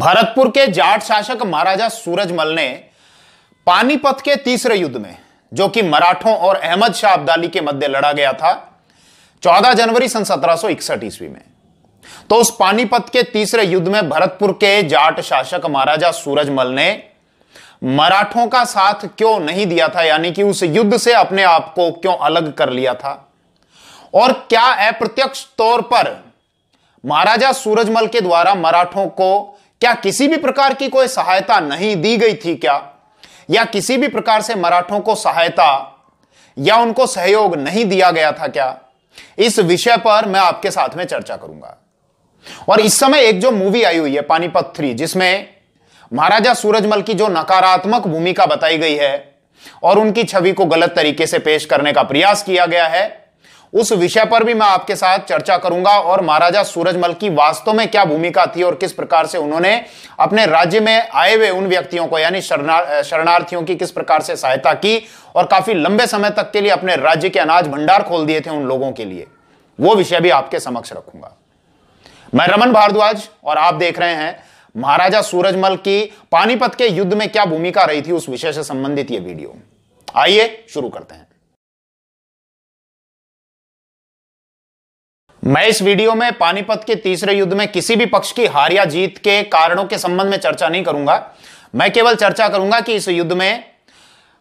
भरतपुर के जाट शासक महाराजा सूरजमल ने पानीपत के तीसरे युद्ध में जो कि मराठों और अहमद शाह अब्दाली के मध्य लड़ा गया था 14 जनवरी सन 1761 ईस्वी में तो उस पानीपत के तीसरे युद्ध में भरतपुर के जाट शासक महाराजा सूरजमल ने मराठों का साथ क्यों नहीं दिया था यानी कि उस युद्ध से अपने आप को क्यों अलग कर लिया था और क्या अप्रत्यक्ष तौर पर महाराजा सूरजमल के द्वारा मराठों को क्या किसी भी प्रकार की कोई सहायता नहीं दी गई थी क्या या किसी भी प्रकार से मराठों को सहायता या उनको सहयोग नहीं दिया गया था क्या इस विषय पर मैं आपके साथ में चर्चा करूंगा और इस समय एक जो मूवी आई हुई है पानीपत थ्री जिसमें महाराजा सूरजमल की जो नकारात्मक भूमिका बताई गई है और उनकी छवि को गलत तरीके से पेश करने का प्रयास किया गया है उस विषय पर भी मैं आपके साथ चर्चा करूंगा और महाराजा सूरजमल की वास्तव में क्या भूमिका थी और किस प्रकार से उन्होंने अपने राज्य में आए हुए उन व्यक्तियों को यानी शरणार, शरणार्थियों की किस प्रकार से सहायता की और काफी लंबे समय तक के लिए अपने राज्य के अनाज भंडार खोल दिए थे उन लोगों के लिए वो विषय भी आपके समक्ष रखूंगा मैं रमन भारद्वाज और आप देख रहे हैं महाराजा सूरजमल की पानीपत के युद्ध में क्या भूमिका रही थी उस विषय से संबंधित यह वीडियो आइए शुरू करते हैं मैं इस वीडियो में पानीपत के तीसरे युद्ध में किसी भी पक्ष की हार या जीत के कारणों के संबंध में चर्चा नहीं करूंगा मैं केवल चर्चा करूंगा कि इस युद्ध में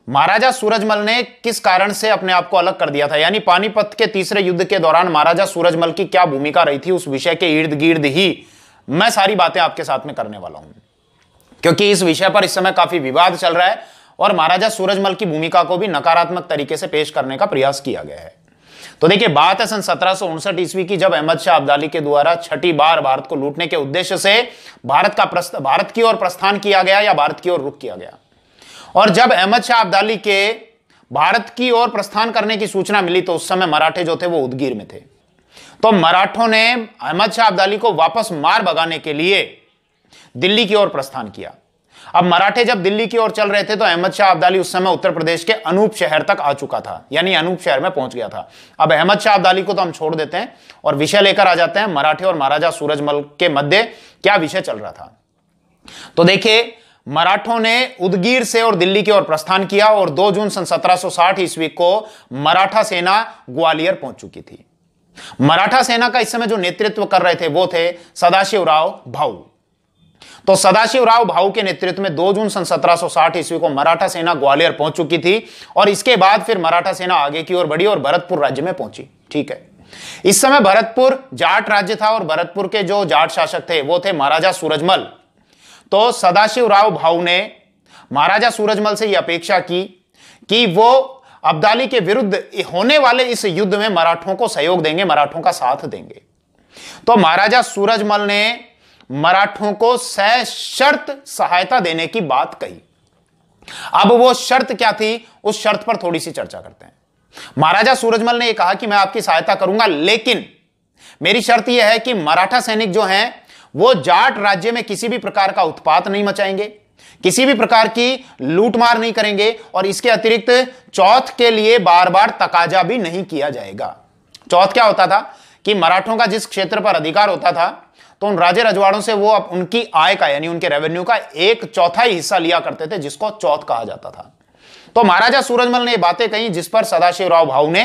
महाराजा सूरजमल ने किस कारण से अपने आप को अलग कर दिया था यानी पानीपत के तीसरे युद्ध के दौरान महाराजा सूरजमल की क्या भूमिका रही थी उस विषय के इर्द गिर्द ही मैं सारी बातें आपके साथ में करने वाला हूं क्योंकि इस विषय पर इस समय काफी विवाद चल रहा है और महाराजा सूरजमल की भूमिका को भी नकारात्मक तरीके से पेश करने का प्रयास किया गया है तो देखिए बात है सन सत्रह ईस्वी की जब अहमद शाह अब्दाली के द्वारा छठी बार भारत को लूटने के उद्देश्य से भारत का भारत की ओर प्रस्थान किया गया या भारत की ओर रुख किया गया और जब अहमद शाह अब्दाली के भारत की ओर प्रस्थान करने की सूचना मिली तो उस समय मराठे जो थे वो उदगीर में थे तो मराठों ने अहमद शाह अब्दाली को वापस मार भगाने के लिए दिल्ली की ओर प्रस्थान किया अब मराठे जब दिल्ली की ओर चल रहे थे तो अहमद शाह अब्दाली उस समय उत्तर प्रदेश के अनूप शहर तक आ चुका था यानी अनूप शहर में पहुंच गया था अब अहमद शाह अब्दाली को तो हम छोड़ देते हैं और विषय लेकर आ जाते हैं मराठे और महाराजा सूरजमल के मध्य क्या विषय चल रहा था तो देखिए मराठों ने उदगीर से और दिल्ली की ओर प्रस्थान किया और 2 जून सन 1760 ईस्वी को मराठा सेना ग्वालियर पहुंच चुकी थी मराठा सेना का इस समय जो नेतृत्व कर रहे थे वो थे सदाशिवराव भाऊ तो सदाशिवराव भाऊ के नेतृत्व में 2 जून सन 1760 ईस्वी को मराठा सेना ग्वालियर पहुंच चुकी थी और इसके बाद फिर मराठा सेना आगे की ओर बढ़ी और भरतपुर राज्य में पहुंची ठीक है इस समय भरतपुर जाट राज्य था और भरतपुर के जो जाट शासक थे वो थे महाराजा सूरजमल तो सदाशिवराव भाऊ ने महाराजा सूरजमल से यह अपेक्षा की कि वो अब्दाली के विरुद्ध होने वाले इस युद्ध में मराठों को सहयोग देंगे मराठों का साथ देंगे तो महाराजा सूरजमल ने मराठों को शर्त सहायता देने की बात कही अब वो शर्त क्या थी उस शर्त पर थोड़ी सी चर्चा करते हैं महाराजा सूरजमल ने यह कहा कि मैं आपकी सहायता करूंगा लेकिन मेरी शर्त यह है कि मराठा सैनिक जो हैं वो जाट राज्य में किसी भी प्रकार का उत्पात नहीं मचाएंगे किसी भी प्रकार की लूटमार नहीं करेंगे और इसके अतिरिक्त चौथ के लिए बार बार तकाजा भी नहीं किया जाएगा चौथ क्या होता था कि मराठों का जिस क्षेत्र पर अधिकार होता था तो उन राजे रजवाड़ों से वो अब उनकी आय का यानी उनके रेवेन्यू का एक चौथाई हिस्सा लिया करते थे जिसको चौथ कहा जाता था तो महाराजा सूरजमल ने बातें कही जिस पर सदाशिव राव भाऊ ने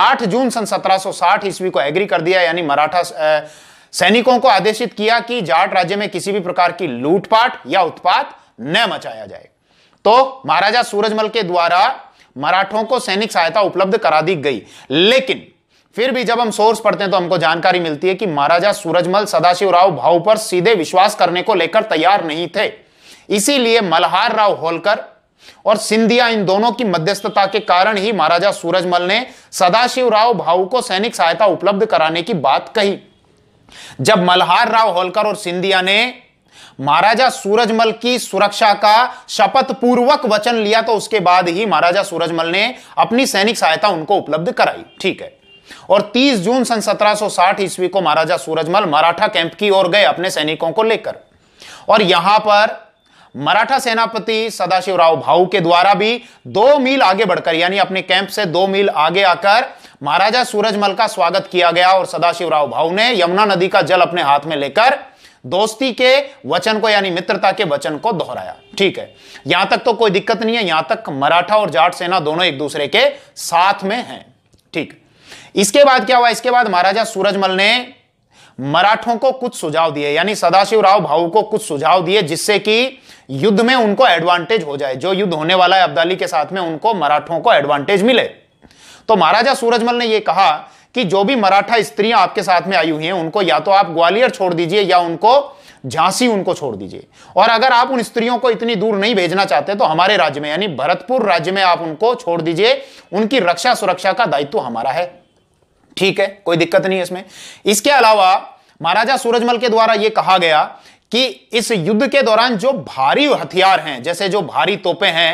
8 जून सन 1760 ईस्वी को एग्री कर दिया यानी मराठा सैनिकों को आदेशित किया कि जाट राज्य में किसी भी प्रकार की लूटपाट या उत्पात न मचाया जाए तो महाराजा सूरजमल के द्वारा मराठों को सैनिक सहायता उपलब्ध करा दी गई लेकिन फिर भी जब हम सोर्स पढ़ते हैं तो हमको जानकारी मिलती है कि महाराजा सूरजमल सदाशिवराव भाव पर सीधे विश्वास करने को लेकर तैयार नहीं थे इसीलिए मल्हार राव होलकर और सिंधिया इन दोनों की मध्यस्थता के कारण ही महाराजा सूरजमल ने सदाशिवराव भाऊ को सैनिक सहायता उपलब्ध कराने की बात कही जब मल्हार राव होलकर और सिंधिया ने महाराजा सूरजमल की सुरक्षा का शपथ पूर्वक वचन लिया तो उसके बाद ही महाराजा सूरजमल ने अपनी सैनिक सहायता उनको उपलब्ध कराई ठीक है और 30 जून सन 1760 ईस्वी को महाराजा सूरजमल मराठा कैंप की ओर गए अपने सैनिकों को लेकर और यहां पर मराठा सेनापति सदाशिवराव भाऊ के द्वारा भी दो मील आगे बढ़कर यानी अपने कैंप से दो मील आगे आकर महाराजा सूरजमल का स्वागत किया गया और सदाशिवराव भाऊ ने यमुना नदी का जल अपने हाथ में लेकर दोस्ती के वचन को यानी मित्रता के वचन को दोहराया ठीक है यहां तक तो कोई दिक्कत नहीं है यहां तक मराठा और जाट सेना दोनों एक दूसरे के साथ में हैं ठीक है इसके बाद क्या हुआ इसके बाद महाराजा सूरजमल ने मराठों को कुछ सुझाव दिए यानी सदाशिव राव भाऊ को कुछ सुझाव दिए जिससे कि युद्ध में उनको एडवांटेज हो जाए जो युद्ध होने वाला है अब्दाली के साथ में उनको मराठों को एडवांटेज मिले तो महाराजा सूरजमल ने यह कहा कि जो भी मराठा स्त्रियां आपके साथ में आई हुई हैं उनको या तो आप ग्वालियर छोड़ दीजिए या उनको झांसी उनको छोड़ दीजिए और अगर आप उन स्त्रियों को इतनी दूर नहीं भेजना चाहते तो हमारे राज्य में यानी भरतपुर राज्य में आप उनको छोड़ दीजिए उनकी रक्षा सुरक्षा का दायित्व हमारा है ठीक है कोई दिक्कत नहीं इसमें इसके अलावा महाराजा सूरजमल के द्वारा यह कहा गया कि इस युद्ध के दौरान जो भारी हथियार हैं जैसे जो भारी तोपे हैं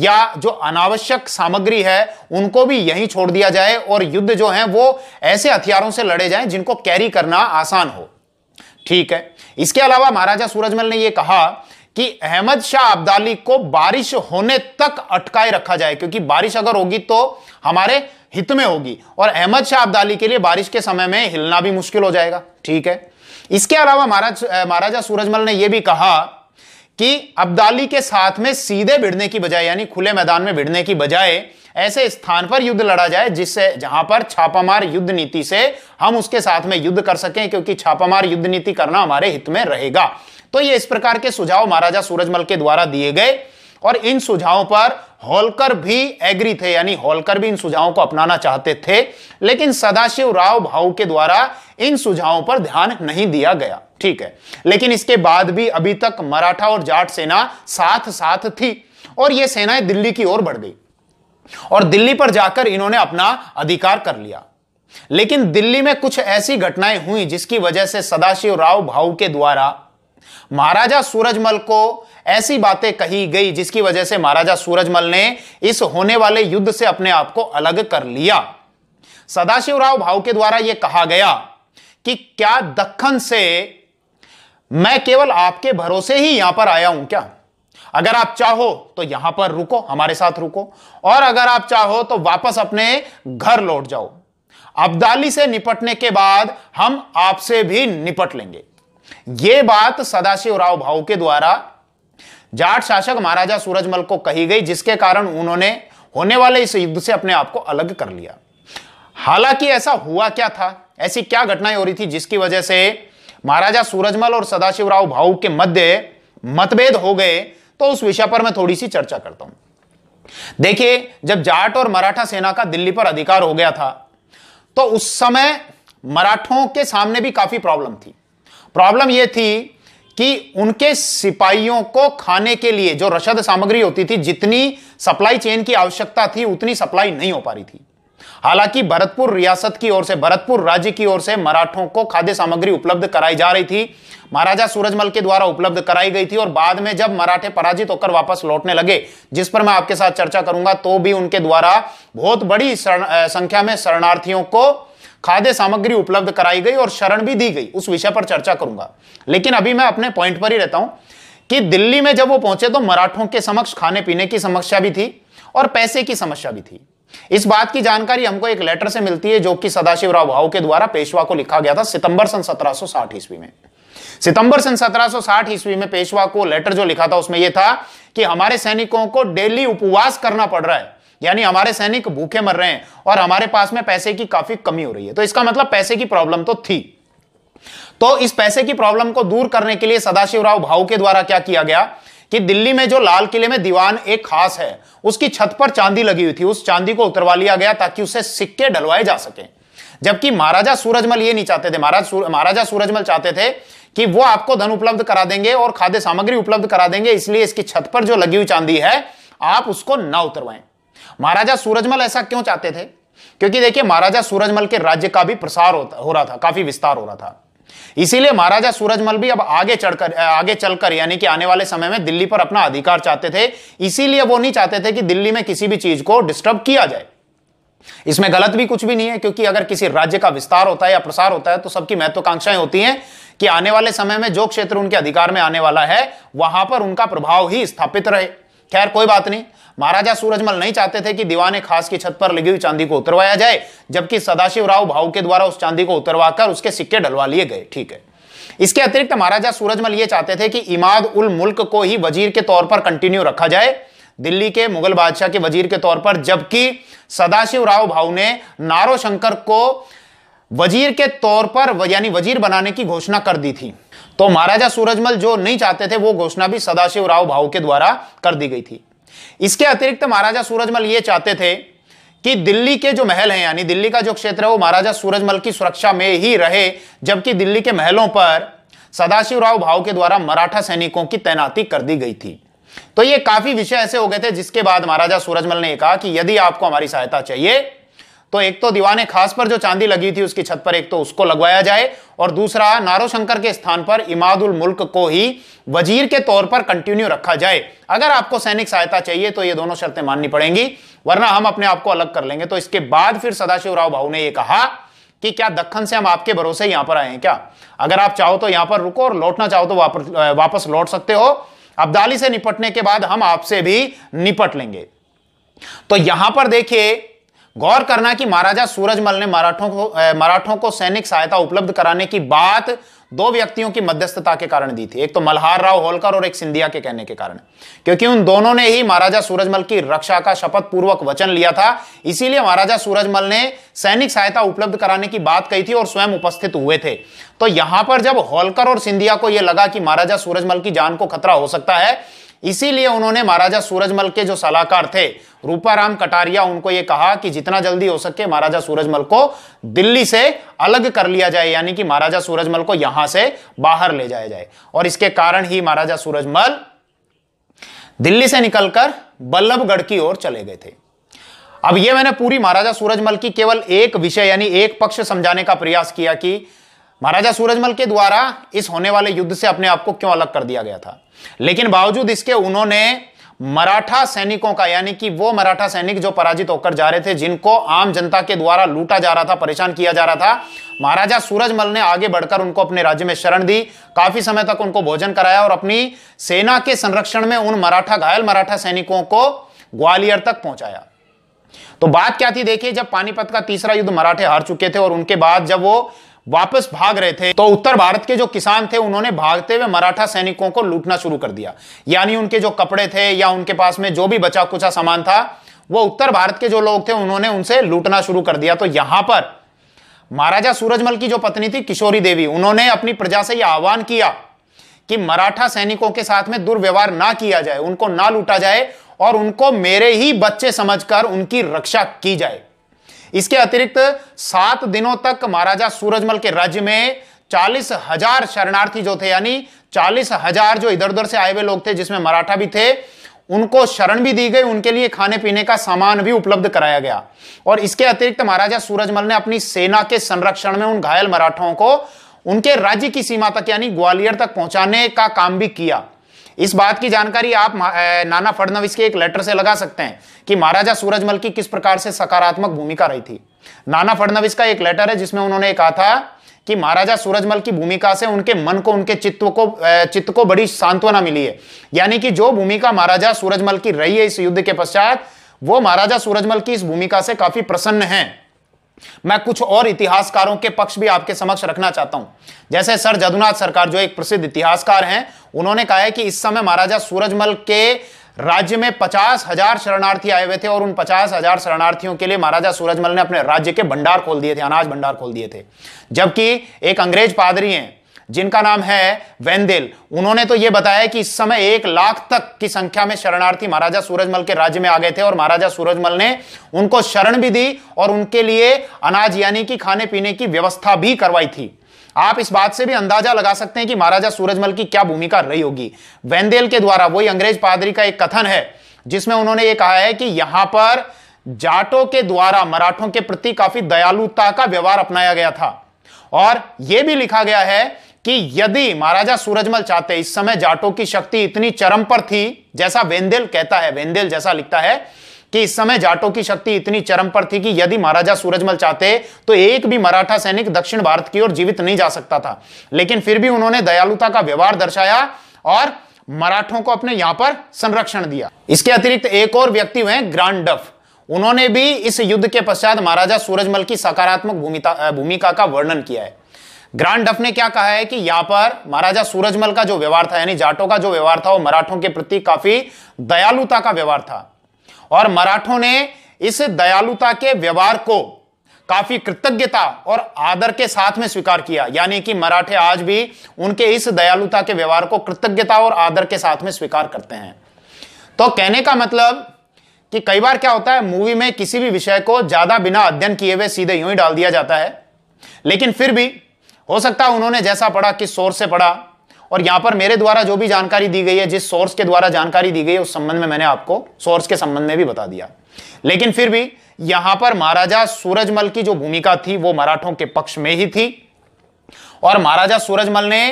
या जो अनावश्यक सामग्री है उनको भी यहीं छोड़ दिया जाए और युद्ध जो है वो ऐसे हथियारों से लड़े जाएं जिनको कैरी करना आसान हो ठीक है इसके अलावा महाराजा सूरजमल ने यह कहा कि अहमद शाह अब्दाली को बारिश होने तक अटकाए रखा जाए क्योंकि बारिश अगर होगी तो हमारे हित में होगी और अहमद शाह अब्दाली के लिए बारिश के समय में हिलना भी मुश्किल हो जाएगा ठीक है इसके अलावा महाराज महाराजा सूरजमल ने यह भी कहा कि अब्दाली के साथ में सीधे भिड़ने की बजाय यानी खुले मैदान में भिड़ने की बजाय ऐसे स्थान पर युद्ध लड़ा जाए जिससे जहां पर छापामार युद्ध नीति से हम उसके साथ में युद्ध कर सकें क्योंकि छापामार युद्ध नीति करना हमारे हित में रहेगा तो ये इस प्रकार के सुझाव महाराजा सूरजमल के द्वारा दिए गए और इन सुझावों पर होलकर भी एग्री थे यानी होलकर भी इन सुझावों को अपनाना चाहते थे लेकिन सदाशिव राव भाऊ के द्वारा इन सुझावों पर ध्यान नहीं दिया गया ठीक है लेकिन इसके बाद भी अभी तक मराठा और जाट सेना साथ साथ थी और ये सेनाएं दिल्ली की ओर बढ़ गई और दिल्ली पर जाकर इन्होंने अपना अधिकार कर लिया लेकिन दिल्ली में कुछ ऐसी घटनाएं हुई जिसकी वजह से सदाशिव राव भाऊ के द्वारा महाराजा सूरजमल को ऐसी बातें कही गई जिसकी वजह से महाराजा सूरजमल ने इस होने वाले युद्ध से अपने आप को अलग कर लिया सदाशिवराव भाव के द्वारा यह कहा गया कि क्या दखन से मैं केवल आपके भरोसे ही यहां पर आया हूं क्या अगर आप चाहो तो यहां पर रुको हमारे साथ रुको और अगर आप चाहो तो वापस अपने घर लौट जाओ अब्दाली से निपटने के बाद हम आपसे भी निपट लेंगे यह बात सदाशिव राव भाऊ के द्वारा जाट शासक महाराजा सूरजमल को कही गई जिसके कारण उन्होंने होने वाले इस युद्ध से अपने आप को अलग कर लिया हालांकि ऐसा हुआ क्या था ऐसी क्या घटनाएं हो रही थी जिसकी वजह से महाराजा सूरजमल और सदाशिवराव भाऊ के मध्य मतभेद हो गए तो उस विषय पर मैं थोड़ी सी चर्चा करता हूं देखिए जब जाट और मराठा सेना का दिल्ली पर अधिकार हो गया था तो उस समय मराठों के सामने भी काफी प्रॉब्लम थी प्रॉब्लम यह थी कि उनके सिपाहियों को खाने के लिए जो रसद सामग्री होती थी जितनी सप्लाई चेन की आवश्यकता थी उतनी सप्लाई नहीं हो पा रही थी हालांकि भरतपुर रियासत की ओर से भरतपुर राज्य की ओर से मराठों को खाद्य सामग्री उपलब्ध कराई जा रही थी महाराजा सूरजमल के द्वारा उपलब्ध कराई गई थी और बाद में जब मराठे पराजित होकर वापस लौटने लगे जिस पर मैं आपके साथ चर्चा करूंगा तो भी उनके द्वारा बहुत बड़ी संख्या में शरणार्थियों को खाद्य सामग्री उपलब्ध कराई गई और शरण भी दी गई उस विषय पर चर्चा करूंगा लेकिन अभी मैं अपने पॉइंट पर ही रहता हूं कि दिल्ली में जब वो पहुंचे तो मराठों के समक्ष खाने पीने की समस्या भी थी और पैसे की समस्या भी थी इस बात की जानकारी हमको एक लेटर से मिलती है जो कि सदाशिवराव भाव के द्वारा पेशवा को लिखा गया था सितंबर सन 1760 ईस्वी में सितंबर सन 1760 ईस्वी में पेशवा को लेटर जो लिखा था उसमें यह था कि हमारे सैनिकों को डेली उपवास करना पड़ रहा है यानी हमारे सैनिक भूखे मर रहे हैं और हमारे पास में पैसे की काफी कमी हो रही है तो इसका मतलब पैसे की प्रॉब्लम तो थी तो इस पैसे की प्रॉब्लम को दूर करने के लिए सदाशिवराव भाऊ के द्वारा क्या किया गया कि दिल्ली में जो लाल किले में दीवान एक खास है उसकी छत पर चांदी लगी हुई थी उस चांदी को उतरवा लिया गया ताकि उसे सिक्के डलवाए जा सके जबकि महाराजा सूरजमल ये नहीं चाहते थे महाराज सूर, महाराजा सूरजमल चाहते थे कि वो आपको धन उपलब्ध करा देंगे और खाद्य सामग्री उपलब्ध करा देंगे इसलिए इसकी छत पर जो लगी हुई चांदी है आप उसको ना उतरवाएं महाराजा सूरजमल ऐसा क्यों चाहते थे क्योंकि देखिए महाराजा सूरजमल के राज्य का भी प्रसार हो रहा था काफी विस्तार हो रहा था इसीलिए महाराजा सूरजमल भी अब आगे चढ़कर आगे चलकर यानी कि आने वाले समय में दिल्ली पर अपना अधिकार चाहते थे इसीलिए वो नहीं चाहते थे कि दिल्ली में किसी भी चीज को डिस्टर्ब किया जाए इसमें गलत भी कुछ भी नहीं है क्योंकि अगर किसी राज्य का विस्तार होता है या प्रसार होता है तो सबकी महत्वाकांक्षाएं होती हैं कि आने वाले समय में जो क्षेत्र उनके अधिकार में आने वाला है वहां पर उनका प्रभाव ही स्थापित रहे खैर कोई बात नहीं महाराजा सूरजमल नहीं चाहते थे कि दीवाने खास की छत पर लगी हुई चांदी को उतरवाया जाए जबकि सदाशिव राव भाव के द्वारा उस चांदी को उतरवाकर उसके सिक्के डलवा लिए गए ठीक है इसके अतिरिक्त महाराजा सूरजमल ये चाहते थे कि इमाद उल मुल्क को ही वजीर के तौर पर कंटिन्यू रखा जाए दिल्ली के मुगल बादशाह के वजीर के तौर पर जबकि सदाशिव राव भाव ने नारो शंकर को वजीर के तौर पर यानी वजीर बनाने की घोषणा कर दी थी तो महाराजा सूरजमल जो नहीं चाहते थे वो घोषणा भी सदाशिव राव भाव के द्वारा कर दी गई थी इसके अतिरिक्त महाराजा सूरजमल ये चाहते थे कि दिल्ली के जो महल हैं यानी दिल्ली का जो क्षेत्र है वो महाराजा सूरजमल की सुरक्षा में ही रहे जबकि दिल्ली के महलों पर सदाशिवराव भाव के द्वारा मराठा सैनिकों की तैनाती कर दी गई थी तो ये काफी विषय ऐसे हो गए थे जिसके बाद महाराजा सूरजमल ने कहा कि यदि आपको हमारी सहायता चाहिए तो एक तो दीवाने खास पर जो चांदी लगी थी उसकी छत पर एक तो उसको लगवाया जाए और दूसरा नारो शंकर के स्थान पर इमादुल मुल्क को ही वजीर के तौर पर कंटिन्यू रखा जाए अगर आपको सैनिक सहायता चाहिए तो ये दोनों शर्तें माननी पड़ेंगी वरना हम अपने आप को अलग कर लेंगे तो इसके बाद फिर सदाशिवराव भाऊ ने यह कहा कि क्या दखन से हम आपके भरोसे यहां पर आए हैं क्या अगर आप चाहो तो यहां पर रुको और लौटना चाहो तो वापस लौट सकते हो अब्दाली से निपटने के बाद हम आपसे भी निपट लेंगे तो यहां पर देखिए गौर करना कि महाराजा सूरजमल ने मराठों को मराठों को सैनिक सहायता उपलब्ध कराने की बात दो व्यक्तियों की मध्यस्थता के कारण दी थी एक तो मल्हार राव होलकर और एक सिंधिया के कहने के कारण क्योंकि उन दोनों ने ही महाराजा सूरजमल की रक्षा का शपथ पूर्वक वचन लिया था इसीलिए महाराजा सूरजमल ने सैनिक सहायता उपलब्ध कराने की बात कही थी और स्वयं उपस्थित हुए थे तो यहां पर जब होलकर और सिंधिया को यह लगा कि महाराजा सूरजमल की जान को खतरा हो सकता है इसीलिए उन्होंने महाराजा सूरजमल के जो सलाहकार थे रूपाराम कटारिया उनको ये कहा कि जितना जल्दी हो सके महाराजा सूरजमल को दिल्ली से अलग कर लिया जाए यानी कि महाराजा सूरजमल को यहां से बाहर ले जाया जाए और इसके कारण ही महाराजा सूरजमल दिल्ली से निकलकर बल्लभगढ़ की ओर चले गए थे अब ये मैंने पूरी महाराजा सूरजमल की केवल एक विषय यानी एक पक्ष समझाने का प्रयास किया कि महाराजा सूरजमल के द्वारा इस होने वाले युद्ध से अपने आप को क्यों अलग कर दिया गया था लेकिन बावजूद इसके उन्होंने मराठा सैनिकों का यानी कि वो मराठा सैनिक जो पराजित होकर जा रहे थे जिनको आम जनता के द्वारा लूटा जा रहा था परेशान किया जा रहा था महाराजा सूरजमल ने आगे बढ़कर उनको अपने राज्य में शरण दी काफी समय तक उनको भोजन कराया और अपनी सेना के संरक्षण में उन मराठा घायल मराठा सैनिकों को ग्वालियर तक पहुंचाया तो बात क्या थी देखिए जब पानीपत का तीसरा युद्ध मराठे हार चुके थे और उनके बाद जब वो वापस भाग रहे थे तो उत्तर भारत के जो किसान थे उन्होंने भागते हुए मराठा सैनिकों को लूटना शुरू कर दिया यानी उनके जो कपड़े थे या उनके पास में जो भी बचा कुचा सामान था वो उत्तर भारत के जो लोग थे उन्होंने उनसे लूटना शुरू कर दिया तो यहां पर महाराजा सूरजमल की जो पत्नी थी किशोरी देवी उन्होंने अपनी प्रजा से यह आह्वान किया कि मराठा सैनिकों के साथ में दुर्व्यवहार ना किया जाए उनको ना लूटा जाए और उनको मेरे ही बच्चे समझकर उनकी रक्षा की जाए इसके अतिरिक्त सात दिनों तक महाराजा सूरजमल के राज्य में चालीस हजार शरणार्थी जो थे यानी चालीस हजार जो इधर उधर से आए हुए लोग थे जिसमें मराठा भी थे उनको शरण भी दी गई उनके लिए खाने पीने का सामान भी उपलब्ध कराया गया और इसके अतिरिक्त महाराजा सूरजमल ने अपनी सेना के संरक्षण में उन घायल मराठों को उनके राज्य की सीमा तक यानी ग्वालियर तक पहुंचाने का काम भी किया इस बात की जानकारी आप नाना फडनवीस के एक लेटर से लगा सकते हैं कि महाराजा सूरजमल की किस प्रकार से सकारात्मक भूमिका रही थी नाना फडनवीस का एक लेटर है जिसमें उन्होंने कहा था कि महाराजा सूरजमल की भूमिका से उनके मन को उनके चित्त को चित्त को बड़ी सांत्वना मिली है यानी कि जो भूमिका महाराजा सूरजमल की रही है इस युद्ध के पश्चात वो महाराजा सूरजमल की इस भूमिका से काफी प्रसन्न हैं मैं कुछ और इतिहासकारों के पक्ष भी आपके समक्ष रखना चाहता हूं जैसे सर जदुनाथ सरकार जो एक प्रसिद्ध इतिहासकार हैं उन्होंने कहा है कि इस समय महाराजा सूरजमल के राज्य में पचास हजार शरणार्थी आए हुए थे और उन पचास हजार शरणार्थियों के लिए महाराजा सूरजमल ने अपने राज्य के भंडार खोल दिए थे अनाज भंडार खोल दिए थे जबकि एक अंग्रेज पादरी हैं जिनका नाम है वेंदेल उन्होंने तो यह बताया कि इस समय एक लाख तक की संख्या में शरणार्थी महाराजा सूरजमल के राज्य में आ गए थे और महाराजा सूरजमल ने उनको शरण भी दी और उनके लिए अनाज यानी कि खाने पीने की व्यवस्था भी करवाई थी आप इस बात से भी अंदाजा लगा सकते हैं कि महाराजा सूरजमल की क्या भूमिका रही होगी वेंदेल के द्वारा वही अंग्रेज पादरी का एक कथन है जिसमें उन्होंने ये कहा है कि यहां पर जाटों के द्वारा मराठों के प्रति काफी दयालुता का व्यवहार अपनाया गया था और यह भी लिखा गया है कि यदि महाराजा सूरजमल चाहते इस समय जाटों की शक्ति इतनी चरम पर थी जैसा वेंदेल कहता है वेंदेल जैसा लिखता है कि इस समय जाटों की शक्ति इतनी चरम पर थी कि यदि महाराजा सूरजमल चाहते तो एक भी मराठा सैनिक दक्षिण भारत की ओर जीवित नहीं जा सकता था लेकिन फिर भी उन्होंने दयालुता का व्यवहार दर्शाया और मराठों को अपने यहां पर संरक्षण दिया इसके अतिरिक्त एक और व्यक्ति हुए ग्रांड उन्होंने भी इस युद्ध के पश्चात महाराजा सूरजमल की सकारात्मक भूमिका का वर्णन किया है ग्रांड डफ ने क्या कहा है कि यहां पर महाराजा सूरजमल का जो व्यवहार था यानी जाटों का जो व्यवहार था वो मराठों के प्रति काफी दयालुता का व्यवहार था और मराठों ने इस दयालुता के व्यवहार को काफी कृतज्ञता और आदर के साथ में स्वीकार किया यानी कि मराठे आज भी उनके इस दयालुता के व्यवहार को कृतज्ञता और आदर के साथ में स्वीकार करते हैं तो कहने का मतलब कि कई बार क्या होता है मूवी में किसी भी विषय को ज्यादा बिना अध्ययन किए हुए सीधे यूं ही डाल दिया जाता है लेकिन फिर भी हो सकता है उन्होंने जैसा पढ़ा किस सोर्स से पढ़ा और यहां पर मेरे द्वारा जो भी जानकारी दी गई है जिस सोर्स के द्वारा जानकारी दी गई है उस संबंध में मैंने आपको सोर्स के संबंध में भी बता दिया लेकिन फिर भी यहां पर महाराजा सूरजमल की जो भूमिका थी वो मराठों के पक्ष में ही थी और महाराजा सूरजमल ने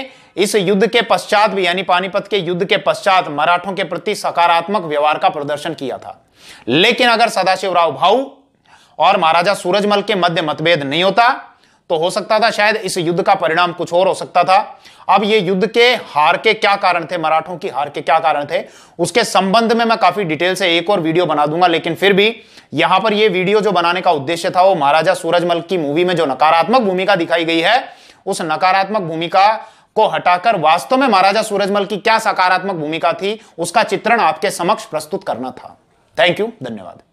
इस युद्ध के पश्चात भी यानी पानीपत के युद्ध के पश्चात मराठों के प्रति सकारात्मक व्यवहार का प्रदर्शन किया था लेकिन अगर सदाशिवराव भाऊ और महाराजा सूरजमल के मध्य मतभेद नहीं होता तो हो सकता था शायद इस युद्ध का परिणाम कुछ और हो सकता था अब ये युद्ध के हार के क्या कारण थे मराठों की हार के क्या कारण थे उसके संबंध में मैं काफी डिटेल से एक और वीडियो बना दूंगा लेकिन फिर भी यहां पर ये वीडियो जो बनाने का उद्देश्य था वो महाराजा सूरजमल की मूवी में जो नकारात्मक भूमिका दिखाई गई है उस नकारात्मक भूमिका को हटाकर वास्तव में महाराजा सूरजमल की क्या सकारात्मक भूमिका थी उसका चित्रण आपके समक्ष प्रस्तुत करना था थैंक यू धन्यवाद